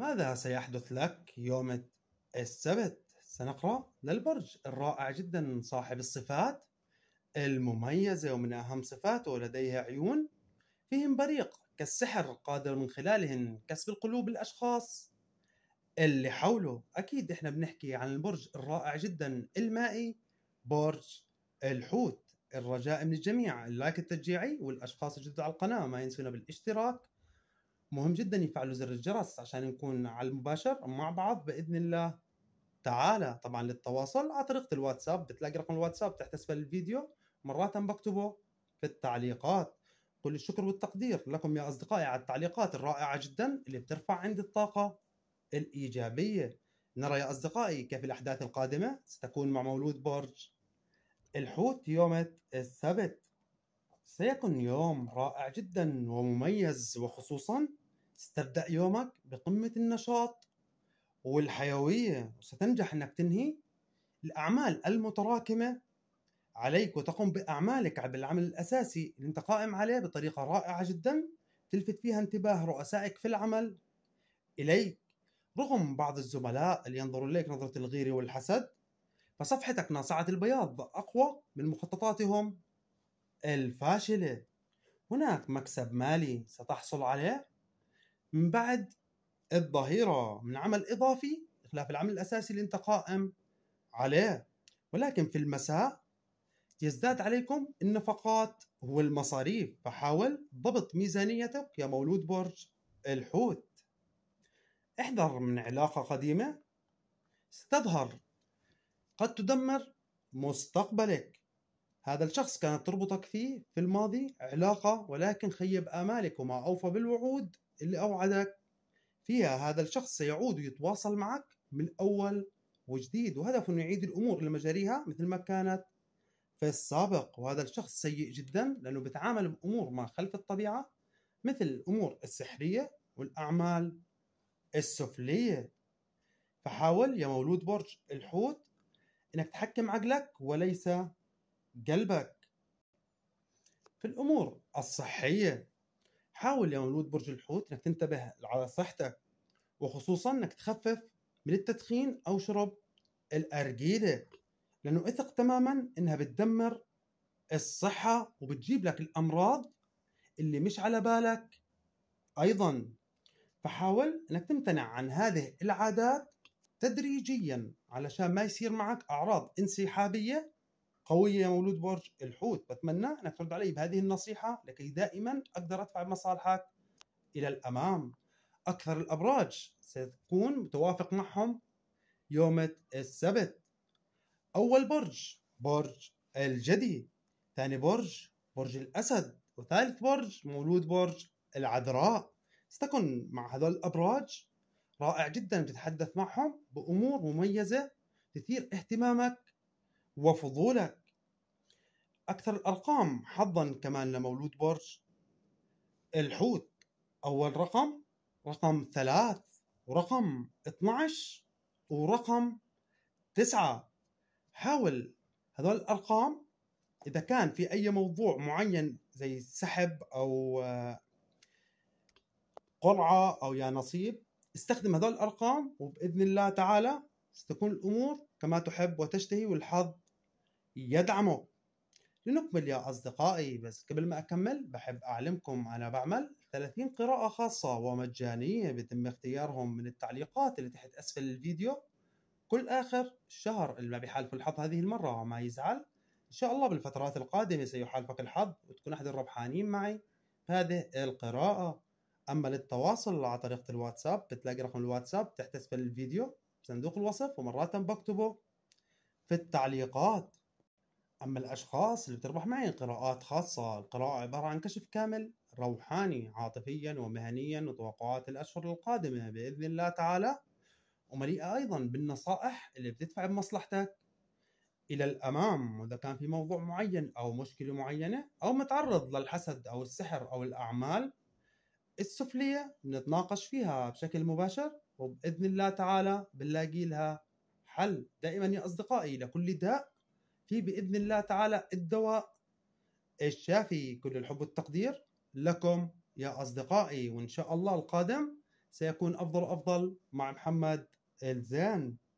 ماذا سيحدث لك يوم السبت سنقرأ للبرج الرائع جدا صاحب الصفات المميزة ومن أهم صفاته لديه عيون فيهم بريق كالسحر قادر من خلالهم كسب القلوب الأشخاص اللي حوله أكيد إحنا بنحكي عن البرج الرائع جدا المائي برج الحوت الرجاء من الجميع اللايك التشجيعي والأشخاص الجدد على القناة ما ينسونا بالاشتراك مهم جدا يفعلوا زر الجرس عشان نكون على المباشر مع بعض باذن الله تعالى طبعا للتواصل على طريقه الواتساب بتلاقي رقم الواتساب تحت اسفل الفيديو مرات بكتبه في التعليقات كل الشكر والتقدير لكم يا اصدقائي على التعليقات الرائعه جدا اللي بترفع عندي الطاقه الايجابيه نرى يا اصدقائي كيف الاحداث القادمه ستكون مع مولود برج الحوت يوم السبت سيكون يوم رائع جدا ومميز وخصوصا ستبدأ يومك بقمة النشاط والحيوية وستنجح أنك تنهي الأعمال المتراكمة عليك وتقوم بأعمالك بالعمل الأساسي اللي أنت قائم عليه بطريقة رائعة جدا تلفت فيها انتباه رؤسائك في العمل إليك رغم بعض الزملاء اللي ينظروا إليك نظرة الغيرة والحسد فصفحتك ناصعة البياض أقوى من مخططاتهم الفاشلة هناك مكسب مالي ستحصل عليه من بعد الظهيرة من عمل إضافي خلاف العمل الأساسي اللي أنت قائم عليه ولكن في المساء يزداد عليكم النفقات والمصاريف فحاول ضبط ميزانيتك يا مولود برج الحوت احذر من علاقة قديمة ستظهر قد تدمر مستقبلك هذا الشخص كانت تربطك فيه في الماضي علاقة ولكن خيب آمالك وما أوفى بالوعود اللي أوعدك فيها هذا الشخص سيعود ويتواصل معك من أول وجديد وهدفه أنه يعيد الأمور لمجاريها مثل ما كانت في السابق وهذا الشخص سيء جدا لأنه بيتعامل بأمور ما خلف الطبيعة مثل الأمور السحرية والأعمال السفلية فحاول يا مولود برج الحوت انك تحكم عقلك وليس قلبك في الامور الصحيه حاول يا مولود برج الحوت انك تنتبه على صحتك وخصوصا انك تخفف من التدخين او شرب الارجيله لانه اثق تماما انها بتدمر الصحه وبتجيب لك الامراض اللي مش على بالك ايضا فحاول انك تمتنع عن هذه العادات تدريجيا علشان ما يصير معك اعراض انسحابيه قوية يا مولود برج الحوت بتمنى أنك ترد علي بهذه النصيحة لكي دائما أقدر أدفع مصالحك إلى الأمام أكثر الأبراج ستكون متوافق معهم يوم السبت أول برج برج الجدي ثاني برج برج الأسد وثالث برج مولود برج العذراء ستكن مع هذول الأبراج رائع جدا تتحدث معهم بأمور مميزة تثير اهتمامك وفضولك اكثر الارقام حظا كمان لمولود برج الحوت اول رقم رقم ثلاث ورقم 12 ورقم تسعة حاول هذول الارقام اذا كان في اي موضوع معين زي سحب او آه، قرعه او يا نصيب استخدم هذول الارقام وباذن الله تعالى ستكون الامور كما تحب وتشتهي والحظ يدعمك لنكمل يا أصدقائي بس قبل ما أكمل بحب أعلمكم أنا بعمل 30 قراءة خاصة ومجانية بيتم اختيارهم من التعليقات اللي تحت أسفل الفيديو كل آخر الشهر اللي ما بيحالفه الحظ هذه المرة ما يزعل إن شاء الله بالفترات القادمة سيحالفك الحظ وتكون أحد الربحانين معي هذه القراءة أما للتواصل على طريقة الواتساب بتلاقي رقم الواتساب تحت أسفل الفيديو بصندوق الوصف ومرات بكتبه في التعليقات أما الأشخاص اللي بتربح معي قراءات خاصة القراءة عبارة عن كشف كامل روحاني عاطفيا ومهنيا وتوقعات الأشهر القادمة بإذن الله تعالى ومليئة أيضا بالنصائح اللي بتدفع بمصلحتك إلى الأمام وإذا كان في موضوع معين أو مشكلة معينة أو متعرض للحسد أو السحر أو الأعمال السفلية بنتناقش فيها بشكل مباشر وبإذن الله تعالى بنلاقي لها حل دائما يا أصدقائي لكل داء في باذن الله تعالى الدواء الشافي كل الحب والتقدير لكم يا اصدقائي وان شاء الله القادم سيكون افضل افضل مع محمد الزان